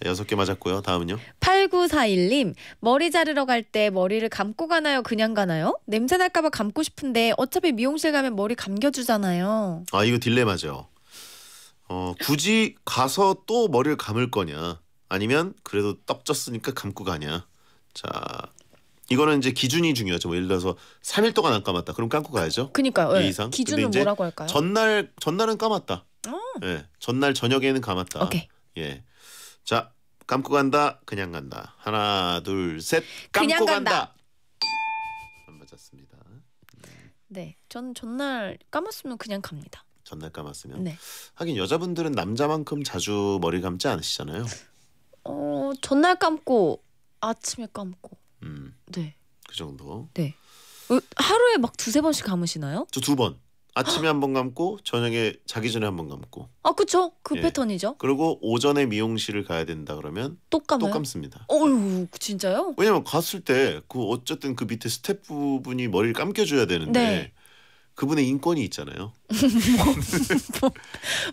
네, 여섯 개 맞았고요. 다음은요. 8941님 머리 자르러 갈 때 머리를 감고 가나요? 그냥 가나요? 냄새 날까봐 감고 싶은데 어차피 미용실 가면 머리 감겨주잖아요. 아 이거 딜레마죠. 어 굳이 가서 또 머리를 감을 거냐? 아니면 그래도 떡졌으니까 감고 가냐? 자 이거는 이제 기준이 중요하죠. 뭐 예를 들어서 3일 동안 안 감았다. 그럼 감고 가야죠. 그니까요. 예. 이상. 기준은 뭐라고 할까요? 전날 전날은 감았다. 어. 예, 전날 저녁에는 감았다. 오케이. 예. 자, 감고 간다, 그냥 간다. 하나, 둘, 셋. 감고 그냥 간다. 간다. 안 맞았습니다. 네, 전 전날 감았으면 그냥 갑니다. 전날 감았으면. 네. 하긴 여자분들은 남자만큼 자주 머리 감지 않으시잖아요. 어, 전날 감고 아침에 감고. 음. 네. 그 정도. 네. 어, 하루에 막 두세 번씩 감으시나요? 저 두 번. 아침에 한 번 감고 저녁에 자기 전에 한 번 감고. 아 그쵸 그 예. 패턴이죠. 그리고 오전에 미용실을 가야 된다 그러면 또 감아요? 또 감습니다. 어유 진짜요? 왜냐면 갔을 때 그 어쨌든 그 밑에 스태프분이 머리를 감겨줘야 되는데 네. 그분의 인권이 있잖아요. 뭐,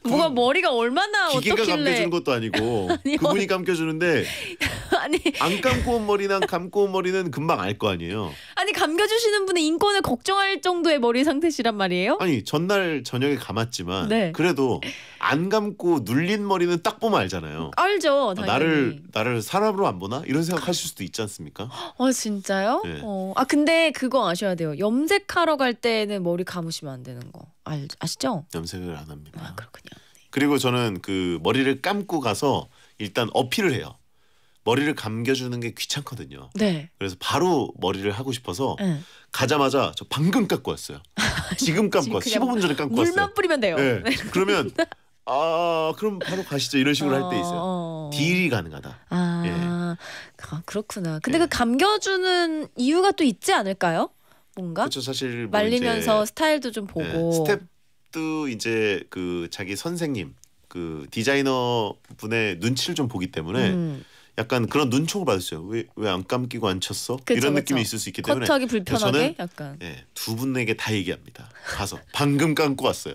뭐 뭐가 그 머리가 얼마나 기계가 어떻길래 감겨주는 것도 아니고 아니, 그분이 감겨주는데 아니 안 감고 온머리나 감고 온 머리는 금방 알 거 아니에요. 감겨주시는 분의 인권을 걱정할 정도의 머리 상태시란 말이에요? 아니 전날 저녁에 감았지만 네. 그래도 안 감고 눌린 머리는 딱 보면 알잖아요. 알죠. 아, 당연히. 나를 나를 사람으로 안 보나 이런 생각하실 수도 있지 않습니까? 아 진짜요? 네. 어. 아 근데 그거 아셔야 돼요. 염색하러 갈 때는 머리 감으시면 안 되는 거 알, 아시죠? 염색을 안 합니다. 아 그렇군요. 네. 그리고 저는 그 머리를 감고 가서 일단 어필을 해요. 머리를 감겨주는 게 귀찮거든요. 네. 그래서 바로 머리를 하고 싶어서 네. 가자마자 저 방금 깎고 왔어요. 지금 깎고 왔어 15분 전에 깎고 물만 왔어요. 물만 뿌리면 돼요. 네. 네. 그러면 아 그럼 바로 가시죠 이런 식으로 어... 할때 어, 있어요. 딜이 가능하다. 아, 예. 아 그렇구나. 근데 그 예. 그 감겨주는 이유가 또 있지 않을까요? 뭔가 그렇죠 사실 뭐 말리면서 스타일도 좀 예, 보고 예. 스텝도 이제 그 자기 선생님 그 디자이너 분의 눈치를 좀 보기 때문에. 음. 약간 그런 눈총을 받았어요. 왜 왜안 감기고 앉혔어 그쵸, 이런 느낌이 그쵸. 있을 수 있기 때문에 컷하기 불편하게 저는 약간 예, 두 분에게 다 얘기합니다. 가서 방금 감고 왔어요.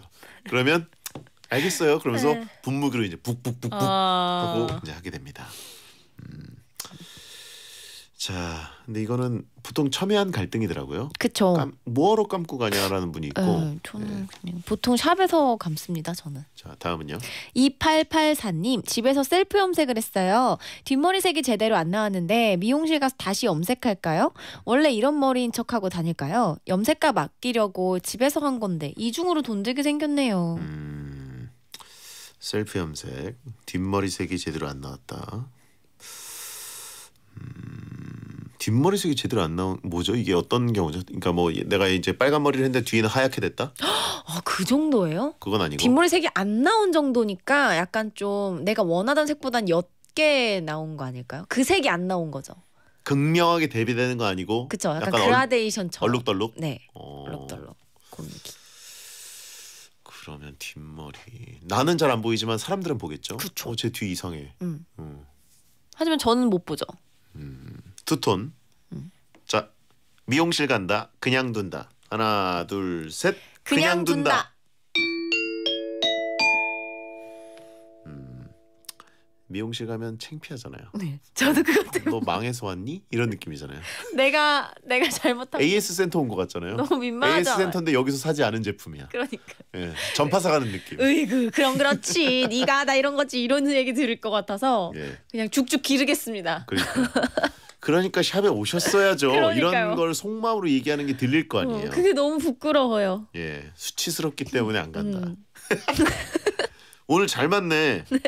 그러면 알겠어요. 그러면서 네. 분무기로 이제 북북북북 아... 하고 이제 하게 됩니다. 자, 근데 이거는 보통 첨예한 갈등이더라고요. 그쵸. 깜, 뭐하러 감고 가냐라는 분이 있고. 에, 음, 저는 네. 보통 샵에서 감습니다. 저는. 자, 다음은요. 2884님 집에서 셀프 염색을 했어요. 뒷머리 색이 제대로 안 나왔는데 미용실 가서 다시 염색할까요? 원래 이런 머리인 척하고 다닐까요? 염색값 맡기려고 집에서 한 건데 이중으로 돈 들게 생겼네요. 음, 셀프 염색 뒷머리 색이 제대로 안 나왔다. 뒷머리 색이 제대로 안 나온 뭐죠? 이게 어떤 경우죠? 그러니까 뭐 내가 이제 빨간 머리를 했는데 뒤에는 하얗게 됐다? 아, 그 정도예요? 그건 아니고 뒷머리 색이 안 나온 정도니까 약간 좀 내가 원하던 색보단 옅게 나온 거 아닐까요? 그 색이 안 나온 거죠. 극명하게 대비되는 거 아니고 그쵸 약간, 약간 그라데이션처럼 얼룩덜룩? 네 어... 얼룩덜룩 고민기 그 그러면 뒷머리 나는 잘 안 보이지만 사람들은 보겠죠. 그렇 어, 제뒤 이상해. 음. 음. 하지만 저는 못 보죠. 두톤. 자 미용실 간다. 그냥 둔다. 하나 둘 셋. 그냥, 그냥 둔다. 둔다. 음, 미용실 가면 창피하잖아요. 네, 저도 그것 아, 때문에. 너 망해서 왔니? 이런 느낌이잖아요. 내가 내가 잘못한. AS 센터 온 것 같잖아요. 너무 민망하죠. AS 센터인데 여기서 사지 않은 제품이야. 그러니까. 예, 전파 사가는 느낌. 으이그 그럼 그렇지. 네가 나 이런 거지 이런 얘기 들을 것 같아서 예. 그냥 죽죽 기르겠습니다. 그러니까. 그러니까 샵에 오셨어야죠. 이런 걸 속마음으로 얘기하는 게 들릴 거 아니에요. 어, 그게 너무 부끄러워요. 예, 수치스럽기 때문에 안 간다. 음. 오늘 잘 맞네. 네.